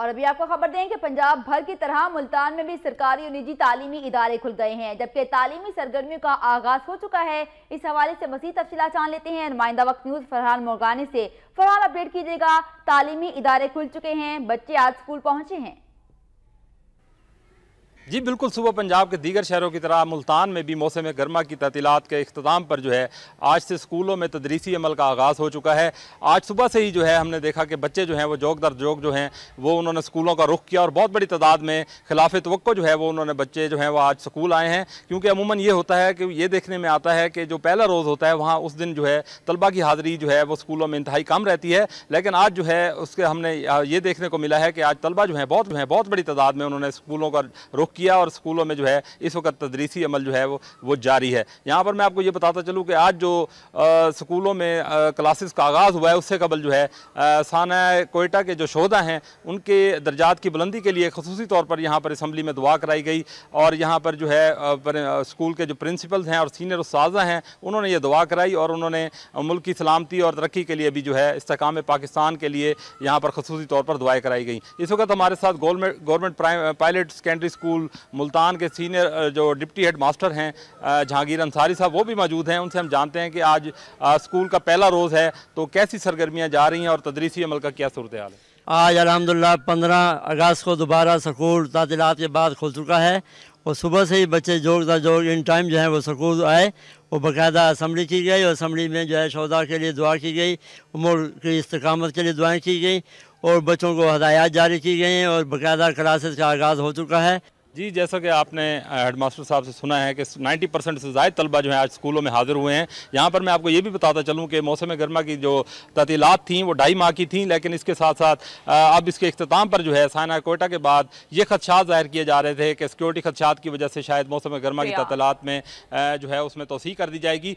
اور ابھی آپ کو خبر دیں کہ پنجاب بھر کی طرح ملتان میں بھی سرکاری اور نجی تعلیمی ادارے کھل گئے ہیں جبکہ تعلیمی سرگرمیوں کا آغاز ہو چکا ہے اس حوالے سے مزید تفصیلات جان لیتے ہیں نمائندہ وقت نیوز فرحان مورگانی سے فرحان اپڈیٹ کیجیے گا تعلیمی ادارے کھل چکے ہیں بچے آج سکول پہنچے ہیں جی بالکل صبح پنجاب کے دیگر شہروں کی طرح ملتان میں بھی موسم گرما کی تعطیلات کے اختتام پر جو ہے آج سے اسکولوں میں تدریسی عمل کا آغاز ہو چکا ہے آج صبح سے ہی جو ہے ہم نے دیکھا کہ بچے جو ہیں وہ جوک در جوک جو ہیں وہ انہوں نے اسکولوں کا رخ کیا اور بہت بڑی تعداد میں خلاف توقع جو ہے وہ انہوں نے بچے جو ہیں وہ آج اسکول آئے ہیں کیونکہ عموماً یہ ہوتا ہے کہ یہ دیکھنے میں آتا ہے کہ جو پہلا روز ہوتا ہے وہاں اس دن جو ہے طلبہ کی حاضری جو ہے وہ اسکولوں میں انتہائی کم رہتی ہے لیکن آج جو ہے اس کے ہم نے یہ دیکھنے کو ملا ہے کہ آج طلبہ جو ہیں بہت جو ہیں بہت بڑی تعداد میں انہوں نے اسکولوں کا رخ کیا اور اسکولوں میں جو ہے اس وقت تدریسی عمل جو ہے وہ جاری ہے یہاں پر میں آپ کو یہ بتاتا چلوں کہ آج جو اسکولوں میں کلاسز کا آغاز ہوا ہے اس سے قبل جو ہے سانہ کوئٹہ کے جو شہدہ ہیں ان کے درجات کی بلندی کے لیے خصوصی طور پر یہاں پر اسمبلی میں دعا کرائی گئی اور یہاں پر جو ہے اسکول کے جو پرنسپلز ہیں اور سینئر اساتذہ ہیں انہوں نے یہ دعا کرائی اور انہوں نے ملک کی سلامتی اور ترقی کے لیے بھی جو ہے استحکام پاکستان کے لیے یہاں پر خصوصی طور پر دعا کرائی گئیں اس وقت ہمارے ساتھ government pilot secondary school Multan کے سینئر جو ڈپٹی ہیڈ ماسٹر ہیں جہانگیر انصاری صاحب وہ بھی موجود ہیں ان سے ہم جانتے ہیں کہ آج اسکول کا پہلا روز ہے تو کیسی سرگرمیاں جا رہی ہیں اور تدریسی عمل کا کیا صورتحال ہے آج الحمدللہ پندرہ اگست کو دوبارہ سکول تعطیلات کے بعد کھل چکا ہے اور صبح سے ہی بچے جوگ دا جوگ ان ٹائم جو ہیں وہ سکول آئے وہ باقاعدہ اسمبلی کی گئی اور اسمبلی میں جو ہے شودا کے لیے دعا کی گئی عمر کی استقامت کے لیے دعائیں کی گئیں اور بچوں کو ہدایات جاری کی گئی ہیں اور باقاعدہ کلاسز کا آغاز ہو چکا ہے جی جیسا کہ آپ نے ہیڈ ماسٹر صاحب سے سنا ہے کہ نائنٹی پرسنٹ سے زائد طلبہ جو ہیں آج سکولوں میں حاضر ہوئے ہیں یہاں پر میں آپ کو یہ بھی بتاتا چلوں کہ موسم گرما کی جو تعطیلات تھیں وہ ڈائی ماہ کی تھیں لیکن اس کے ساتھ ساتھ اب اس کے اختتام پر جو ہے سائنا کوئٹہ کے بعد یہ خدشات ظاہر کیے جا رہے تھے کہ سیکیورٹی خدشات کی وجہ سے شاید موسم گرما کی تعطیلات میں جو ہے اس میں توسیع کر دی جائے گی